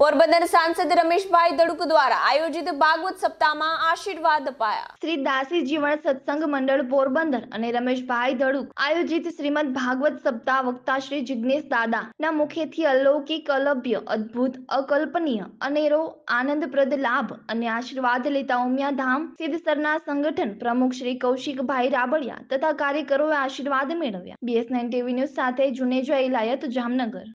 પોરબંદર સાંસદ રમેશભાઈ દડુક દ્વારા આયોજિત ભાગવત સપ્તાહમાં આશીર્વાદ અપાયા શ્રી દાસી જીવન સત્સંગ મંડળ પોરબંદર અને રમેશભાઈ દડુક આયોજિત શ્રીમદ ભાગવત સપ્તાહ વક્તા શ્રી જિજ્ઞેશ દાદા ના મુખેથી અલૌકિક અલભ્ય અદ્ભુત અકલ્પનીય અનેરો આનંદપ્રદ લાભ અને આશીર્વાદ લેતા ઉમિયા ધામ સિદ્ધસરના સંગઠન પ્રમુખ શ્રી કૌશિકભાઈ રાબડિયા તથા કાર્યકરોએ આશીર્વાદ મેળવ્યા બીએસ નાઇન ટીવી ન્યૂઝ સાથે જુનેજા ઇલાયત જામનગર